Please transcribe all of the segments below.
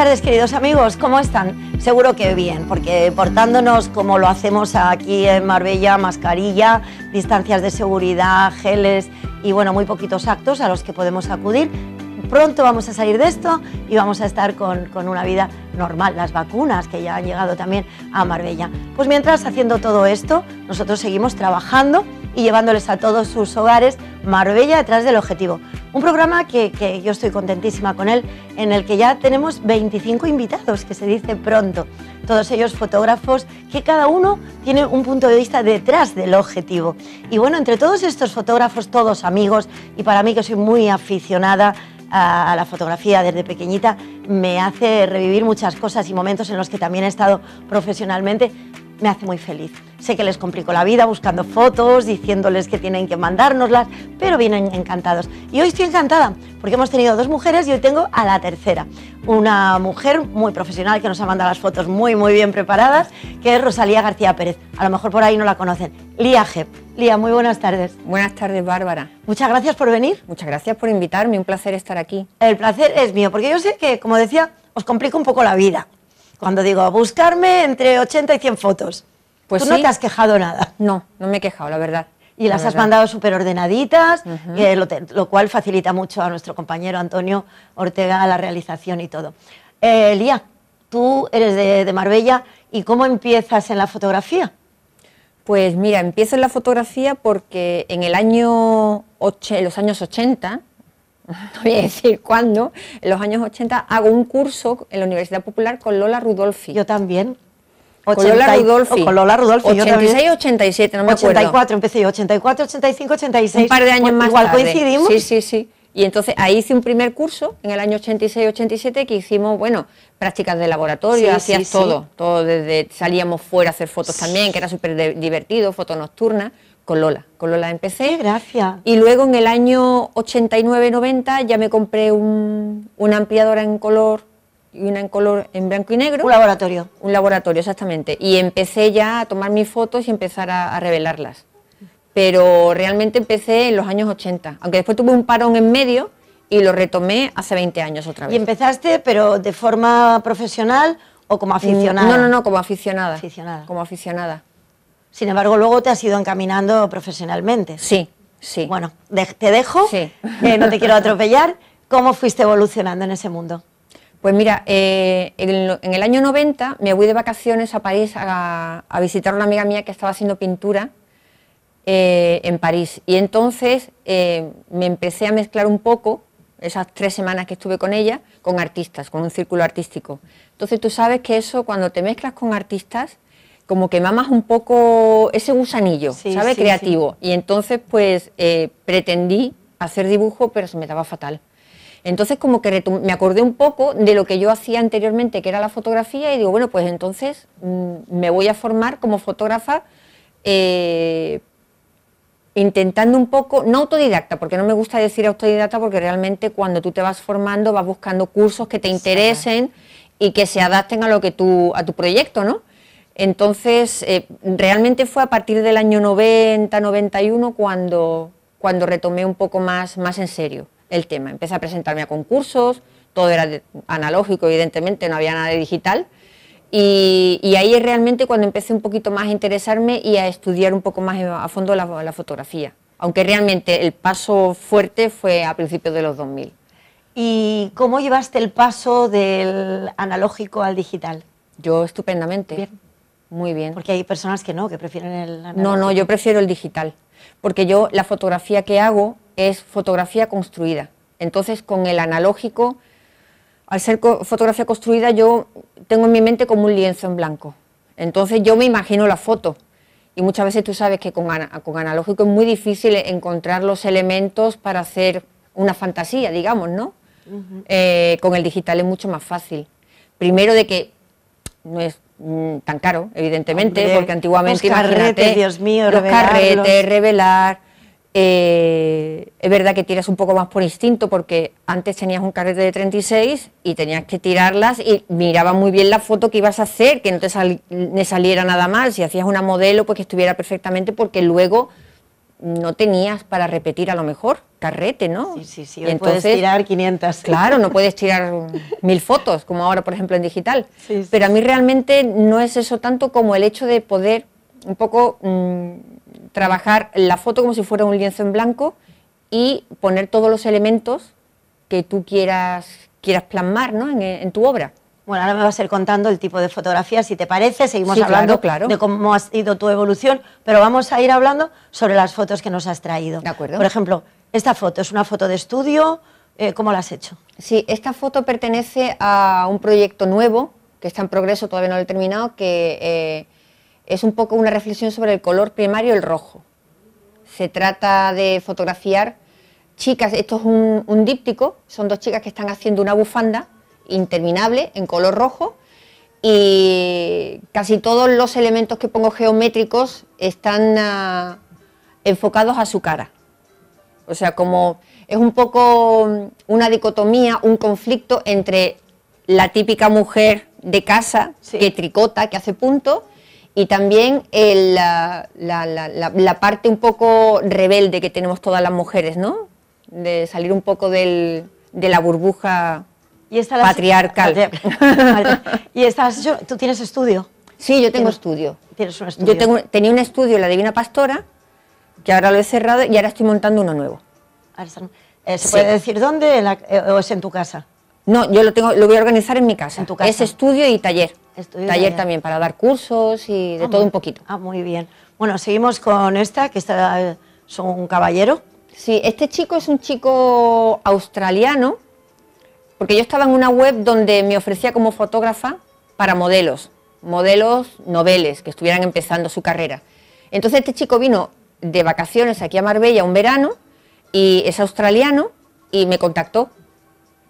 tardes, queridos amigos. ¿Cómo están? Seguro que bien, porque portándonos como lo hacemos aquí en Marbella, mascarilla, distancias de seguridad, geles y bueno, muy poquitos actos a los que podemos acudir. Pronto vamos a salir de esto y vamos a estar con, con una vida normal, las vacunas que ya han llegado también a Marbella. Pues mientras haciendo todo esto, nosotros seguimos trabajando y llevándoles a todos sus hogares Marbella detrás del objetivo. Un programa que, yo estoy contentísima con él, en el que ya tenemos 25 invitados, que se dice pronto, todos ellos fotógrafos, que cada uno tiene un punto de vista detrás del objetivo. Y bueno, entre todos estos fotógrafos, todos amigos, y para mí que soy muy aficionada a la fotografía desde pequeñita, me hace revivir muchas cosas y momentos en los que también he estado profesionalmente, me hace muy feliz. Sé que les complico la vida buscando fotos, diciéndoles que tienen que mandárnoslas, pero vienen encantados. Y hoy estoy encantada porque hemos tenido dos mujeres y hoy tengo a la tercera. Una mujer muy profesional que nos ha mandado las fotos muy, muy bien preparadas, que es Rosalía García Pérez. A lo mejor por ahí no la conocen. Lía Gep. Lía, muy buenas tardes. Buenas tardes, Bárbara. Muchas gracias por venir. Muchas gracias por invitarme. Un placer estar aquí. El placer es mío, porque yo sé que, como decía, os complico un poco la vida. Cuando digo buscarme entre 80 y 100 fotos. Pues tú no te has quejado nada. No, no me he quejado, la verdad. Y las has mandado súper ordenaditas, lo, cual facilita mucho a nuestro compañero Antonio Ortega la realización y todo. Elía eh, tú eres de, Marbella y ¿cómo empiezas en la fotografía? Pues mira, empiezo en la fotografía porque en el año en los años 80, no voy a decir cuándo, en los años 80 hago un curso en la Universidad Popular con Lola Rudolfi. Yo también. Colola Rudolfi. Colola 86, 87, no me 84, acuerdo. 84, empecé 84, 85, 86. Un par de años más tarde. coincidimos. Sí, sí, sí. Y entonces ahí hice un primer curso en el año 86-87 que hicimos, bueno, prácticas de laboratorio, hacías todo, todo desde salíamos fuera a hacer fotos también, que era súper divertido, fotos nocturnas, con Lola, con Lola empecé. gracias. Y luego en el año 89-90 ya me compré un, una ampliadora en color y una en color en blanco y negro. Un laboratorio. Un laboratorio, exactamente. Y empecé ya a tomar mis fotos y empezar a, revelarlas. Pero realmente empecé en los años 80, aunque después tuve un parón en medio y lo retomé hace 20 años otra vez. ¿Y empezaste, pero de forma profesional o como mm, aficionada? No, no, no, como aficionada. Como aficionada. Sin embargo, luego te has ido encaminando profesionalmente. Sí, sí. Bueno, te dejo, eh, no te quiero atropellar. ¿Cómo fuiste evolucionando en ese mundo? Pues mira, eh, en, el año 90 me voy de vacaciones a París a, visitar a una amiga mía que estaba haciendo pintura eh, en París. Y entonces eh, me empecé a mezclar un poco, esas tres semanas que estuve con ella, con artistas, con un círculo artístico. Entonces tú sabes que eso, cuando te mezclas con artistas, como que mamas un poco ese gusanillo, ¿sabes? Creativo. Y entonces pues pretendí hacer dibujo, pero se me daba fatal. Entonces como que me acordé un poco de lo que yo hacía anteriormente, que era la fotografía, y digo, bueno, pues entonces mm, me voy a formar como fotógrafa eh, intentando un poco, no autodidacta, porque no me gusta decir autodidacta, porque realmente cuando tú te vas formando vas buscando cursos que te interesen y que se adapten a lo que tú, a tu proyecto, ¿no? Entonces, eh, realmente fue a partir del año 90, 91 cuando, cuando retomé un poco más, más en serio el tema. Empecé a presentarme a concursos, todo era analógico, evidentemente, no había nada de digital. Y, ahí es realmente cuando empecé un poquito más a interesarme y a estudiar un poco más a fondo la, fotografía. Aunque realmente el paso fuerte fue a principios de los 2000. ¿Y cómo llevaste el paso del analógico al digital? Yo estupendamente. Bien. Muy bien. Porque hay personas que no, que prefieren el analógico. No, no, yo prefiero el digital. Porque yo la fotografía que hago es fotografía construida. Entonces, con el analógico, al ser fotografía construida, yo tengo en mi mente como un lienzo en blanco. Entonces, yo me imagino la foto. Y muchas veces tú sabes que con, con analógico es muy difícil encontrar los elementos para hacer una fantasía, digamos, ¿no? Eh, con el digital es mucho más fácil. Primero de que no es mm, tan caro, evidentemente, porque antiguamente los Dios mío, los carretes, revelar, eh, es verdad que tiras un poco más por instinto porque antes tenías un carrete de 36 y tenías que tirarlas y miraba muy bien la foto que ibas a hacer, que no te saliera nada mal. Si hacías una modelo, pues que estuviera perfectamente porque luego no tenías para repetir a lo mejor carrete, ¿no? Sí, sí, sí. Entonces, puedes tirar 500. Claro, no puedes tirar mil fotos como ahora, por ejemplo, en digital. Pero a mí realmente no es eso tanto como el hecho de poder un poco mm, trabajar la foto como si fuera un lienzo en blanco y poner todos los elementos que tú quieras, quieras plasmar ¿no? en, tu obra. Bueno, ahora me vas a ir contando el tipo de fotografía, si te parece, seguimos hablando claro, de cómo ha sido tu evolución, pero vamos a ir hablando sobre las fotos que nos has traído. De acuerdo. Por ejemplo, esta foto es una foto de estudio, eh, ¿cómo la has hecho? Sí, esta foto pertenece a un proyecto nuevo que está en progreso, todavía no lo he terminado, que eh, es un poco una reflexión sobre el color primario, el rojo. Se trata de fotografiar chicas, esto es un, díptico, son dos chicas que están haciendo una bufanda interminable en color rojo y casi todos los elementos que pongo geométricos están ah, enfocados a su cara. O sea, como es un poco una dicotomía, un conflicto entre la típica mujer de casa que tricota, que hace puntos y también la, la, la, parte un poco rebelde que tenemos todas las mujeres, ¿no? De salir un poco del, de la burbuja patriarcal. Y estás, tú tienes estudio. Sí, yo tengo estudio. Tienes un estudio. Yo tengo, tenía un estudio, en la Divina Pastora, que ahora lo he cerrado y ahora estoy montando uno nuevo. Eh, ¿Se puede decir dónde eh, o es en tu casa? No, yo lo tengo, lo voy a organizar en mi casa. ¿En tu Es estudio y taller. taller, también para dar cursos y de ah, todo un poquito. Ah, muy bien. Bueno, seguimos con esta, que está, eh, son un caballero. Sí, este chico es un chico australiano, porque yo estaba en una web donde me ofrecía como fotógrafa para modelos, modelos noveles que estuvieran empezando su carrera. Entonces este chico vino de vacaciones aquí a Marbella un verano y es australiano y me contactó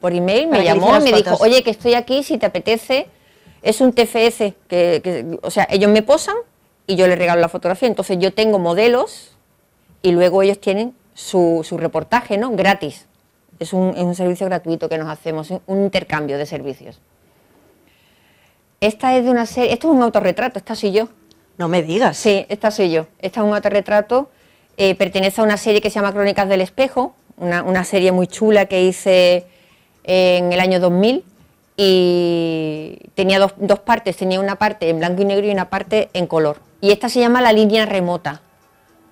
por email, me llamó y me dijo, oye, que estoy aquí, si te apetece, es un TFS, que, o sea, ellos me posan y yo les regalo la fotografía. Entonces yo tengo modelos y luego ellos tienen su, reportaje, ¿no? Gratis. Es un, servicio gratuito que nos hacemos, un intercambio de servicios. Esta es de una serie, esto es un autorretrato, esta soy yo. No me digas. Sí, esta soy yo. Esta es un autorretrato, eh, pertenece a una serie que se llama Crónicas del Espejo, una, una serie muy chula que hice en el año 2000 y tenía dos, partes, tenía una parte en blanco y negro y una parte en color. Y esta se llama la línea remota,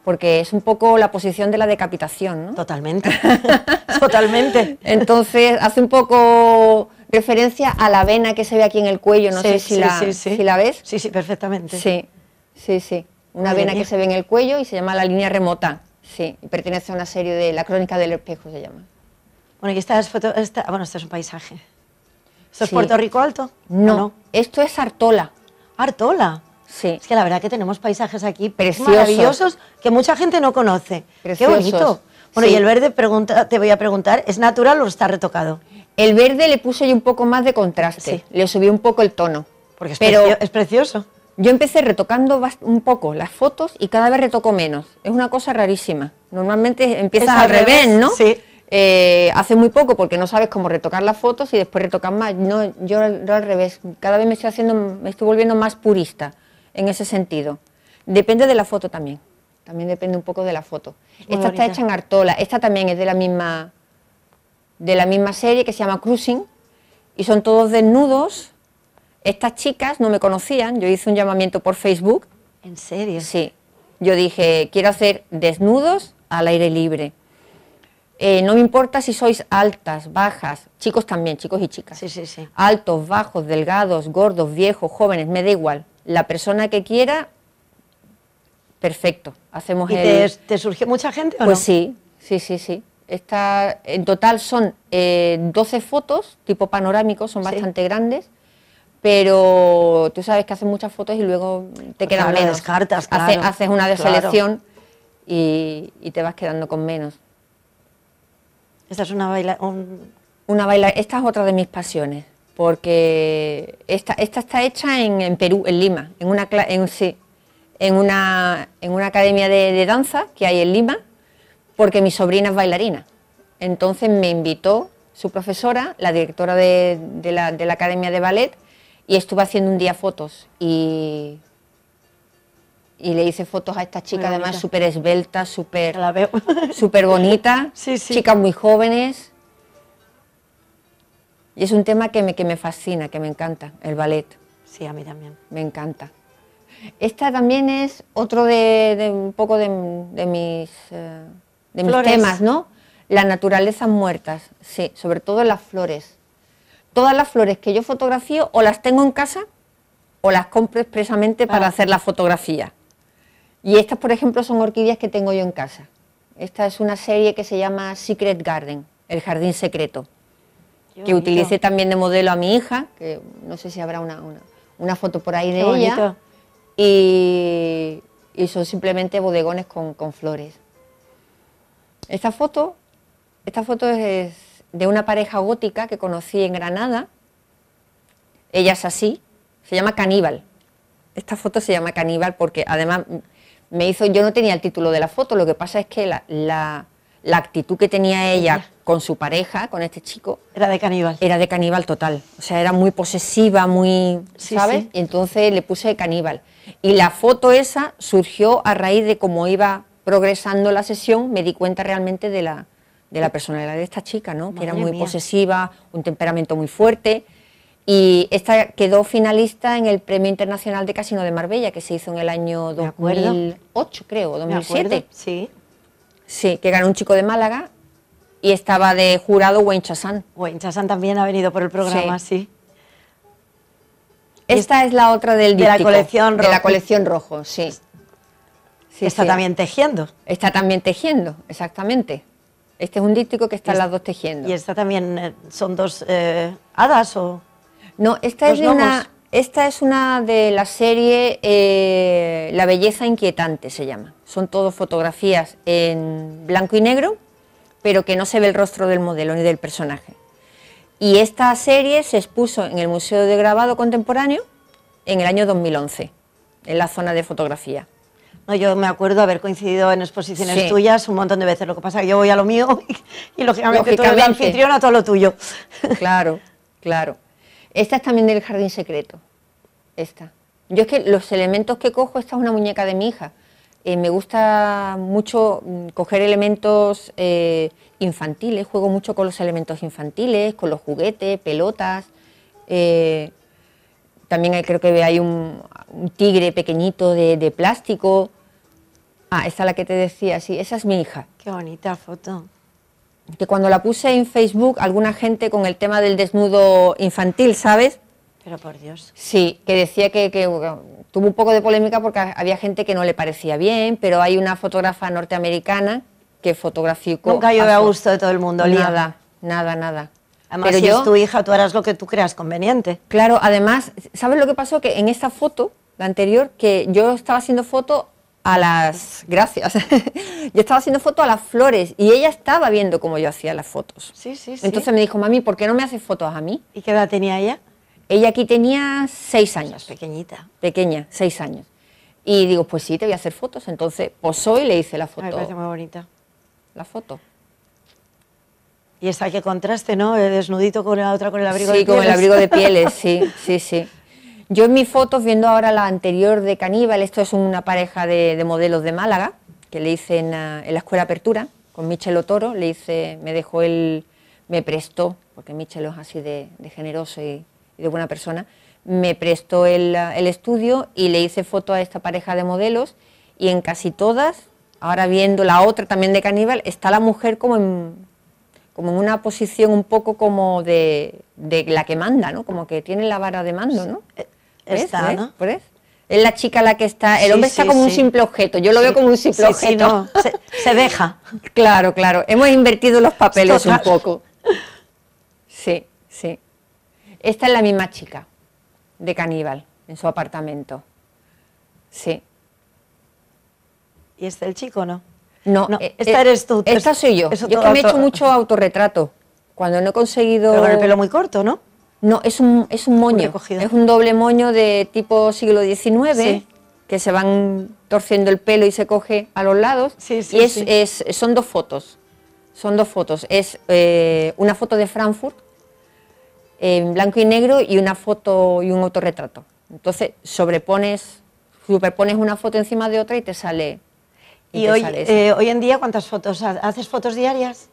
porque es un poco la posición de la decapitación, ¿no? Totalmente, totalmente. Entonces hace un poco referencia a la vena que se ve aquí en el cuello, no sé si, la, sí, ves. Sí, sí, perfectamente. Sí, sí, sí. Una vena que se ve en el cuello y se llama la línea remota, sí, pertenece a una serie de, la crónica del espejo se llama. Bueno, aquí está, foto, esta, bueno, este es un paisaje. ¿Esto es Puerto Rico Alto? No, esto es Artola. Artola. Sí. Es que la verdad que tenemos paisajes aquí Preciosos. que mucha gente no conoce. Qué bonito. Bueno, y el verde, pregunta, te voy a preguntar, ¿es natural o está retocado? El verde le puse yo un poco más de contraste, le subí un poco el tono. Porque es, es precioso. Yo empecé retocando un poco las fotos y cada vez retoco menos. Es una cosa rarísima. Normalmente empiezas al, revés, revés, ¿no? Sí. Eh, hace muy poco porque no sabes cómo retocar las fotos y después retocar más. No, yo, al revés, cada vez me estoy haciendo, me estoy volviendo más purista en ese sentido. Depende de la foto también. También depende un poco de la foto. esta está hecha en Artola, esta también es de la misma de la misma serie que se llama Cruising y son todos desnudos. Estas chicas no me conocían, yo hice un llamamiento por Facebook. ¿En serio? Sí. Yo dije, quiero hacer desnudos al aire libre eh, no me importa si sois altas, bajas, chicos también, chicos y chicas. Sí, sí, sí. Altos, bajos, delgados, gordos, viejos, jóvenes, me da igual. La persona que quiera, perfecto. Hacemos ¿Y te, te, surgió mucha gente o Pues sí, sí, sí, sí. Esta, en total son eh, 12 fotos, tipo panorámico, son bastante grandes pero tú sabes que haces muchas fotos y luego te pues quedan menos. Descartas, claro, haces, una deselección y, te vas quedando con menos. Esta es una baila... Una baila esta es otra de mis pasiones, porque esta, esta está hecha en, Perú, en Lima, en una, en, en una, en una academia de, danza que hay en Lima, porque mi sobrina es bailarina. Entonces me invitó su profesora, la directora de, la, de, la, Academia de Ballet, y estuve haciendo un día fotos. Y y le hice fotos a esta chica, además súper esbelta, súper super bonita, chicas muy jóvenes. Y es un tema que me, que me fascina, que me encanta, el ballet. Sí, a mí también. Me encanta. Esta también es otro de, un poco de, mis, de mis eh, temas, ¿no? Las naturalezas muertas, sí, sobre todo las flores. Todas las flores que yo fotografío o las tengo en casa o las compro expresamente para ah. hacer la fotografía. Y estas, por ejemplo, son orquídeas que tengo yo en casa. Esta es una serie que se llama Secret Garden, el jardín secreto, que utilicé también de modelo a mi hija, que no sé si habrá una, una, foto por ahí de ella. Y, son simplemente bodegones con, con flores. Esta foto, esta foto es de una pareja gótica que conocí en Granada. Ella es así, se llama Caníbal. Esta foto se llama Caníbal porque además me hizo, yo no tenía el título de la foto, lo que pasa es que la, actitud que tenía ella con su pareja, con este chico... Era de caníbal. Era de caníbal total, o sea, era muy posesiva, muy, ¿sabes? entonces le puse caníbal. Y la foto esa surgió a raíz de cómo iba progresando la sesión, me di cuenta realmente de la, de la personalidad de esta chica, ¿no? que era muy posesiva, un temperamento muy fuerte y esta quedó finalista en el Premio Internacional de Casino de Marbella, que se hizo en el año 2008, creo, 2007. sí. Sí, que ganó un chico de Málaga y estaba de jurado Wayne Chasan Wayne Chasán también ha venido por el programa, sí. Esta es la otra del díptico, de la colección rojo. De la colección rojo, sí. sí está también tejiendo. Está también tejiendo, exactamente. Este es un díptico que están las dos tejiendo. Y esta también eh, son dos eh, hadas o no, esta es, una, esta es una de la serie eh, La belleza inquietante se llama. Son todas fotografías en blanco y negro, pero que no se ve el rostro del modelo ni del personaje. Y esta serie se expuso en el Museo de Grabado Contemporáneo en el año 2011, en la zona de fotografía. No, yo me acuerdo haber coincidido en exposiciones tuyas un montón de veces. Lo que pasa es que yo voy a lo mío y, lógicamente, tú eres todo lo tuyo. Claro, claro. Esta es también del jardín secreto. Esta. Yo es que los elementos que cojo, esta es una muñeca de mi hija. Eh, me gusta mucho mm, coger elementos eh, infantiles, juego mucho con los elementos infantiles, con los juguetes, pelotas. Eh, también creo que hay un, un tigre pequeñito de, de, plástico. Ah, esta es la que te decía, sí, esa es mi hija. Qué bonita foto que cuando la puse en Facebook, alguna gente con el tema del desnudo infantil, ¿sabes? Pero por Dios. Sí, que decía que, tuvo un poco de polémica porque había gente que no le parecía bien, pero hay una fotógrafa norteamericana que fotografió. Nunca yo a gusto de todo el mundo, Nada, nada, nada. Además, pero yo, es tu hija, tú harás lo que tú creas conveniente. Claro, además, ¿sabes lo que pasó? Que en esta foto, la anterior, que yo estaba haciendo foto a las... Gracias. yo estaba haciendo fotos a las flores y ella estaba viendo cómo yo hacía las fotos. Sí, sí, sí. Entonces me dijo, mami, ¿por qué no me haces fotos a mí? ¿Y qué edad tenía ella? Ella aquí tenía seis años. pequeñita. Pequeña, seis años. Y digo, pues sí, te voy a hacer fotos. Entonces posó pues, y le hice la foto. Ay, muy bonita. La foto. Y está que contraste, ¿no? Eh, desnudito con la otra, con el abrigo de pieles. Sí, con el abrigo de pieles, sí, sí, sí. Yo en mis fotos, viendo ahora la anterior de Caníbal, esto es una pareja de, modelos de Málaga, que le hice en, ah, la Escuela Apertura, con Michelo Toro, le hice, me dejó él, me prestó, porque Michel es así de, generoso y, de buena persona, me prestó ah, el, estudio y le hice foto a esta pareja de modelos y en casi todas, ahora viendo la otra también de Caníbal, está la mujer como en, como en una posición un poco como de, de la que manda, ¿no? Como que tiene la vara de mando, ¿no? Eh, está, ¿no? Es la chica la que está, el hombre está como un simple objeto, yo lo veo como un simple objeto. se, deja. Claro, claro, hemos invertido los papeles un poco. Sí, sí. Esta es la misma chica de Caníbal, en su apartamento. Sí. ¿Y este el chico no? No, no eh, esta eh, eres tú. Esta soy yo. Yo que me he hecho mucho autorretrato. Cuando no he conseguido... Pero con el pelo muy corto, ¿no? No, es un, es un moño. Es un doble moño de tipo siglo XIX, que se van torciendo el pelo y se coge a los lados. y es, son dos fotos. Son dos fotos. Es eh, una foto de Frankfurt en blanco y negro y una foto y un autorretrato. Entonces sobrepones, superpones una foto encima de otra y te sale. Y, hoy, eh, hoy en día cuántas fotos? ¿Haces fotos diarias?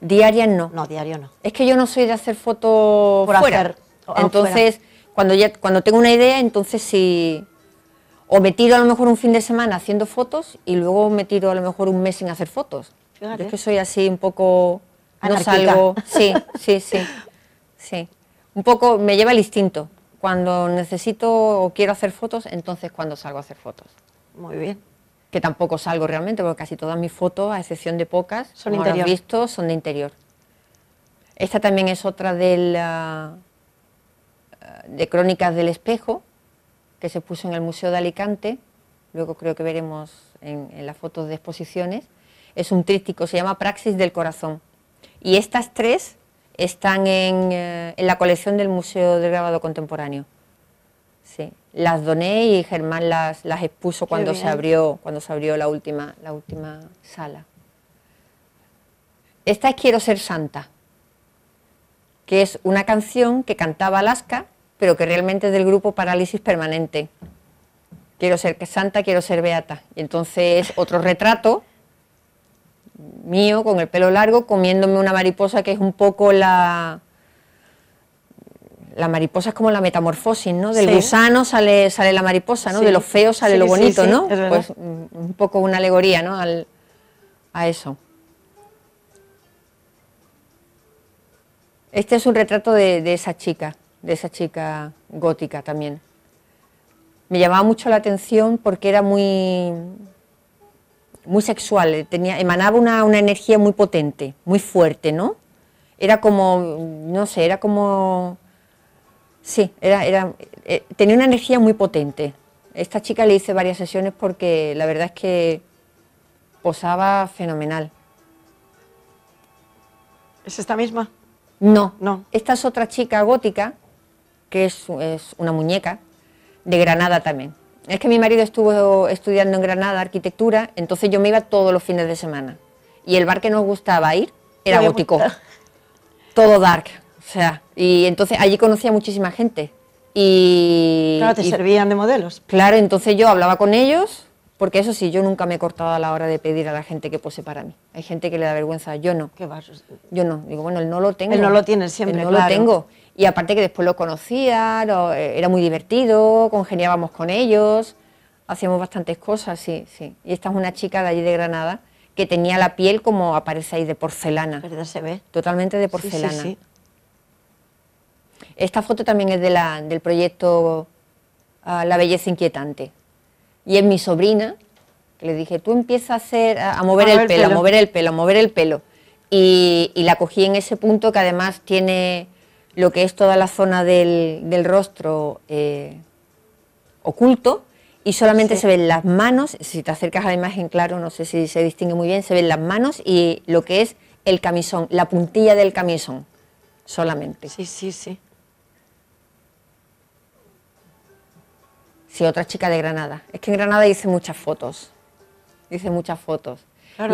Diarias no. No, diario no. Es que yo no soy de hacer fotos Por ah, fuera. entonces, cuando ya cuando tengo una idea, entonces sí o me tiro a lo mejor un fin de semana haciendo fotos y luego me tiro a lo mejor un mes sin hacer fotos. es que soy así un poco no salgo, sí, sí, sí. Sí. Un poco me lleva el instinto. Cuando necesito o quiero hacer fotos, entonces cuando salgo a hacer fotos. Muy bien que tampoco salgo realmente, porque casi todas mis fotos, a excepción de pocas, son como visto, son de interior. Esta también es otra de, la, ah, de Crónicas del Espejo, que se puso en el Museo de Alicante, luego creo que veremos en, las fotos de exposiciones. Es un tríptico, se llama Praxis del Corazón. Y estas tres están en, eh, la colección del Museo del Grabado Contemporáneo. Sí las doné y Germán las, las expuso cuando se, abrió, cuando se abrió la última, la última sala. Esta es Quiero ser santa, que es una canción que cantaba Alaska, pero que realmente es del grupo Parálisis Permanente. Quiero ser santa, quiero ser beata. Y entonces otro retrato mío con el pelo largo comiéndome una mariposa que es un poco la, la mariposa es como la metamorfosis, ¿no? Del gusano sale, sale la mariposa, ¿no? De lo feo sale lo bonito, ¿no? Pues mm, un poco una alegoría, ¿no? a eso. Este es un retrato de, esa chica, de esa chica gótica también. Me llamaba mucho la atención porque era muy, muy sexual, tenía, emanaba una, una energía muy potente, muy fuerte, ¿no? Era como, no sé, era como Sí, era, eh, tenía una energía muy potente. Esta chica le hice varias sesiones porque la verdad es que posaba fenomenal. ¿Es esta misma? No, no. Esta es otra chica gótica, que es, es una muñeca, de Granada también. Es que mi marido estuvo estudiando en Granada arquitectura, entonces yo me iba todos los fines de semana. Y el bar que nos gustaba ir era gótico. Todo dark. O sea, y entonces allí conocía muchísima gente. Y, claro, te servían de modelos. Claro, entonces yo hablaba con ellos, porque eso sí, yo nunca me he cortado a la hora de pedir a la gente que pose para mí. Hay gente que le da vergüenza, yo no. ¿Qué vas? Yo no. Digo, bueno, él no lo tengo. Él no lo tiene siempre. Él no lo tengo. Y aparte que después lo conocía, eh, era muy divertido, congeniábamos con ellos, hacíamos bastantes cosas, sí, sí. Y esta es una chica de allí de Granada que tenía la piel como aparece ahí de porcelana. ¿Verdad? Se ve. Totalmente de porcelana. Esta foto también es de la, del proyecto ah, La Belleza Inquietante. Y es mi sobrina, que le dije, tú empiezas a, hacer, a, mover el pelo, a mover el pelo, a mover el pelo. Y, la cogí en ese punto que además tiene lo que es toda la zona del, del rostro eh, oculto y solamente se ven las manos, si te acercas a la imagen, claro, no sé si se distingue muy bien, se ven las manos y lo que es el camisón, la puntilla del camisón, solamente. Sí, sí, sí. ...y otra chica de Granada. Es que en Granada hice muchas fotos. Hice muchas fotos.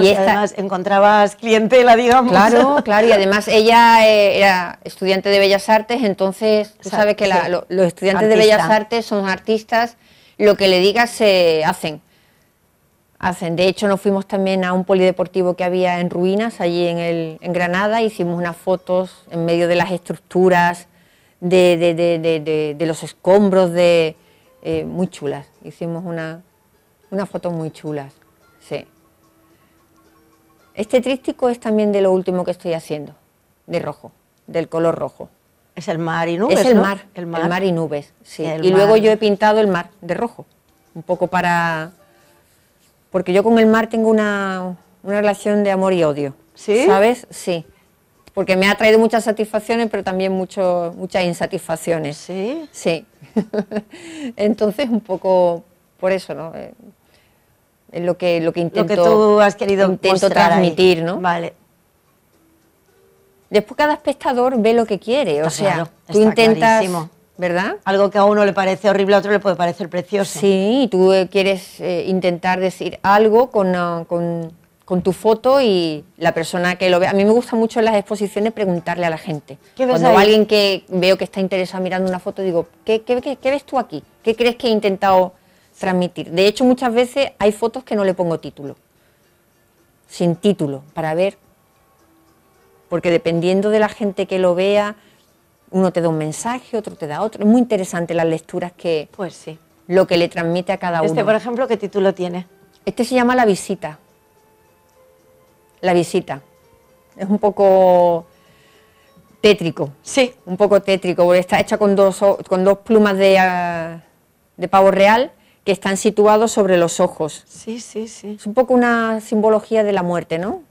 y esta... además encontrabas clientela, digamos. Claro, claro, y además ella eh, era estudiante de Bellas Artes, entonces tú sabes que los estudiantes de Bellas Artes son artistas, lo que le digas se hacen. Hacen. De hecho, nos fuimos también a un polideportivo que había en ruinas, allí en, el, en Granada, hicimos unas fotos en medio de las estructuras, de, de, de, de los escombros, de, eh, muy chulas. Hicimos una, foto muy chulas. Sí. Este trístico es también de lo último que estoy haciendo, de rojo, del color rojo. Es el mar y nubes. Es el, mar, el mar, el mar, y nubes, sí. y luego yo he pintado el mar de rojo, un poco para. Porque yo con el mar tengo una, una relación de amor y odio. ¿Sí? ¿Sabes? sabes sí porque me ha traído muchas satisfacciones, pero también muchas insatisfacciones. Sí. Sí. Entonces, un poco por eso, ¿no? Eh, es lo que, lo que intento, intento transmitir, ¿no? Vale. Después cada espectador ve lo que quiere, o sea, tú intentas... ¿Verdad? Algo que a uno le parece horrible, a otro le puede parecer precioso. Sí, tú eh, quieres eh, intentar decir algo con con tu foto y la persona que lo ve. A mí me gusta mucho en las exposiciones preguntarle a la gente. Cuando alguien que veo que está interesado mirando una foto, digo, ¿qué, ves tú aquí? ¿Qué crees que he intentado transmitir? De hecho, muchas veces hay fotos que no le pongo título, sin título, para ver, porque dependiendo de la gente que lo vea, uno te da un mensaje, otro te da otro. Es muy interesante las lecturas que... Pues sí. Lo que le transmite a cada este, uno. Este, por ejemplo, ¿qué título tiene? Este se llama La visita la visita. Es un poco tétrico. Sí. Un poco tétrico, porque está hecha con dos, con dos plumas ah, de, pavo real que están situados sobre los ojos. Sí, sí, sí. Es un poco una simbología de la muerte, ¿no?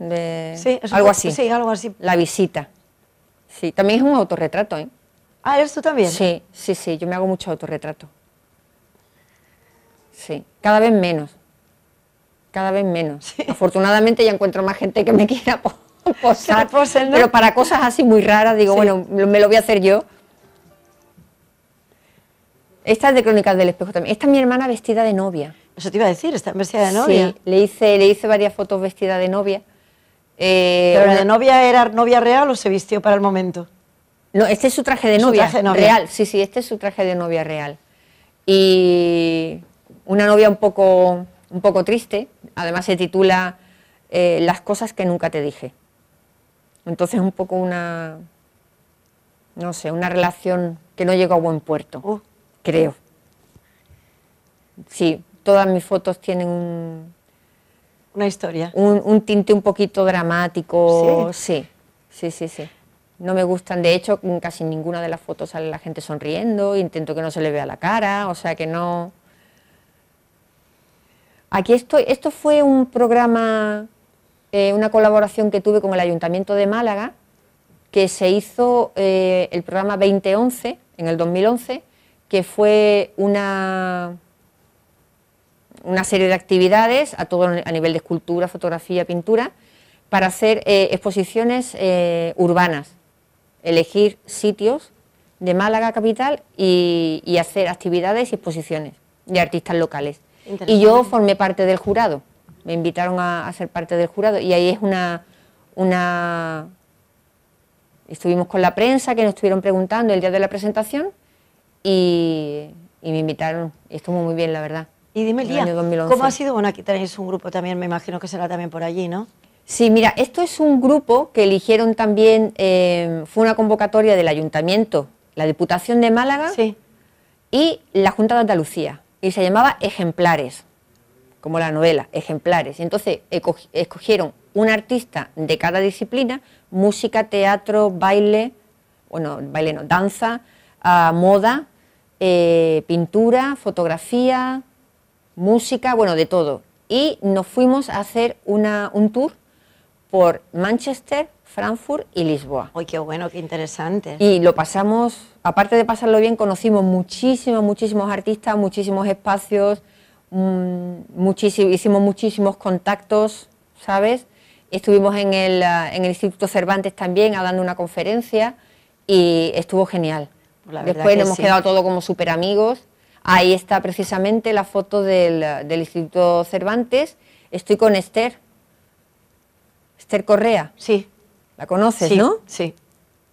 sí, algo así. Sí, algo así. La visita. Sí, también es un autorretrato, ¿eh? Ah, esto también? Sí, sí, sí, yo me hago mucho autorretrato. Sí, cada vez menos cada vez menos. Afortunadamente ya encuentro más gente que me quiera posar, pero para cosas así muy raras digo, bueno, me lo voy a hacer yo. Esta es de Crónicas del Espejo también. Esta es mi hermana vestida de novia. Eso te iba a decir, está vestida de novia. Sí, le hice, le hice varias fotos vestida de novia. Eh, ¿Pero de novia era novia real o se vistió para el momento? No, este es su traje de novia real. Sí, sí, este es su traje de novia real. Y una novia un poco un poco triste, además se titula eh, Las cosas que nunca te dije. Entonces un poco una, no sé, una relación que no llegó a buen puerto, oh. creo. Sí, todas mis fotos tienen un... Una historia. Un, tinte un poquito dramático, sí. sí, sí, sí, sí. No me gustan, de hecho, en casi ninguna de las fotos sale la gente sonriendo, intento que no se le vea la cara, o sea que no... Aquí estoy, esto fue un programa, eh, una colaboración que tuve con el Ayuntamiento de Málaga, que se hizo eh, el programa 2011, en el 2011, que fue una, una serie de actividades a, todo, a nivel de escultura, fotografía, pintura, para hacer eh, exposiciones urbanas, elegir sitios de Málaga capital y hacer actividades y exposiciones de artistas locales. Y yo formé parte del jurado, me invitaron a, ser parte del jurado y ahí es una, una... Estuvimos con la prensa que nos estuvieron preguntando el día de la presentación y, me invitaron y estuvo muy bien, la verdad. Y dime, Lía, ¿cómo ha sido? Bueno, aquí tenéis un grupo también, me imagino que será también por allí, ¿no? Sí, mira, esto es un grupo que eligieron también, eh, fue una convocatoria del Ayuntamiento, la Diputación de Málaga y la Junta de Andalucía y se llamaba Ejemplares, como la novela, Ejemplares. Y entonces escogieron un artista de cada disciplina, música, teatro, baile, bueno, baile no, danza, ah, moda, eh, pintura, fotografía, música, bueno, de todo. Y nos fuimos a hacer una, un tour por Manchester, Frankfurt y Lisboa. ¡Ay, qué bueno, qué interesante! Y lo pasamos, aparte de pasarlo bien, conocimos muchísimos, muchísimos artistas, muchísimos espacios, mm, muchísimo, hicimos muchísimos contactos, ¿sabes? Estuvimos en el, ah, Instituto Cervantes también, ah, dando una conferencia, y estuvo genial. Pues Después nos hemos quedado todos como súper amigos. Ahí está precisamente la foto del Instituto Cervantes. Estoy con Esther, Esther Correa. Sí. ¿La conoces, sí, no? Sí.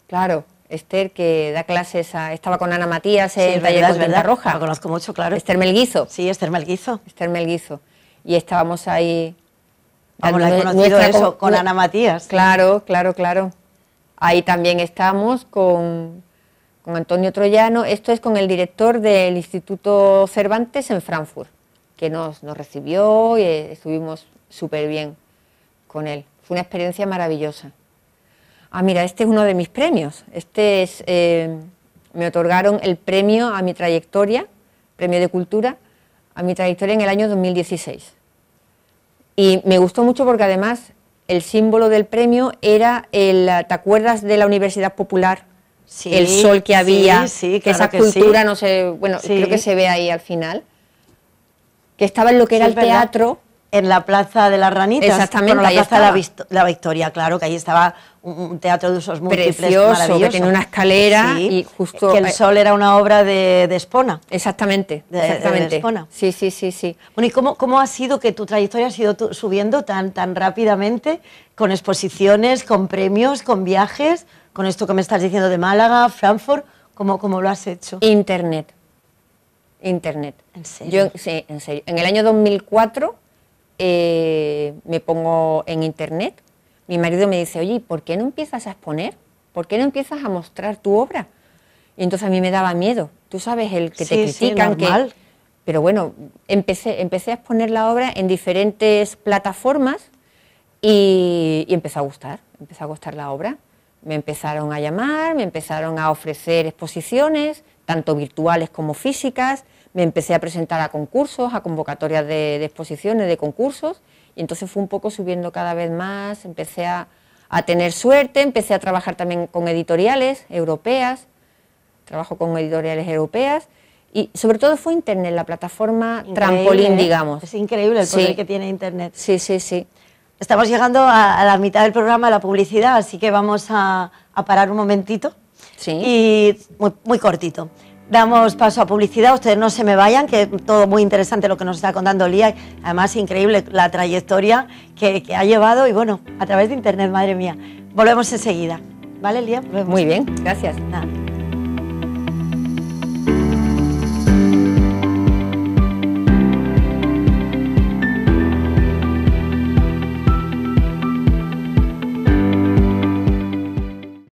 Claro. Esther, que da clases, a, estaba con Ana Matías en Valle el de la Roja. La conozco mucho, claro. Esther Melguizo. Sí, Esther Melguizo. Esther Melguizo. Y estábamos ahí... Vamos, ah, la he conocido eso, con, Ana Matías. Claro, claro, claro. Ahí también estamos con, Antonio Troyano. Esto es con el director del Instituto Cervantes en Frankfurt, que nos, nos recibió y eh, estuvimos súper bien con él una experiencia maravillosa. Ah, mira, este es uno de mis premios. Este es, eh, me otorgaron el premio a mi trayectoria, premio de cultura, a mi trayectoria en el año 2016. Y me gustó mucho porque además el símbolo del premio era el, ¿te acuerdas de la Universidad Popular? Sí, el sol que había, sí, sí, esa cultura, no sé, bueno, creo que se ve ahí al final, que estaba en lo que era el teatro en la Plaza de las Ranitas. Exactamente. la Plaza de la, Victoria, claro, que ahí estaba un, teatro de usos múltiples Precioso, que tenía una escalera y justo... Que el eh, sol era una obra de, Espona. Exactamente, exactamente. Espona. Sí, sí, sí, sí. Bueno, ¿y cómo, cómo ha sido que tu trayectoria ha sido subiendo tan, tan rápidamente, con exposiciones, con premios, con viajes, con esto que me estás diciendo de Málaga, Frankfurt, cómo, cómo lo has hecho? Internet. Internet. ¿En serio? sí, en serio. En el año 2004 eh, me pongo en internet, mi marido me dice, oye, ¿por qué no empiezas a exponer? ¿Por qué no empiezas a mostrar tu obra? Y entonces a mí me daba miedo, tú sabes, el que te critican, Pero bueno, empecé, a exponer la obra en diferentes plataformas y, y empezó a gustar, empezó a gustar la obra. Me empezaron a llamar, me empezaron a ofrecer exposiciones, tanto virtuales como físicas me empecé a presentar a concursos, a convocatorias de, exposiciones, de concursos, y entonces fue un poco subiendo cada vez más, empecé a, a tener suerte, empecé a trabajar también con editoriales europeas, trabajo con editoriales europeas, y sobre todo fue Internet, la plataforma trampolín, ¿eh? digamos. Es increíble el poder que tiene Internet. Sí, sí, sí. Estamos llegando a, a, la mitad del programa, la publicidad, así que vamos a, a parar un momentito. Sí. Y muy, muy cortito. Damos paso a publicidad, ustedes no se me vayan, que es todo muy interesante lo que nos está contando Lía, además increíble la trayectoria que, ha llevado y bueno, a través de Internet, madre mía. Volvemos enseguida, ¿vale Lía? Muy bien, gracias.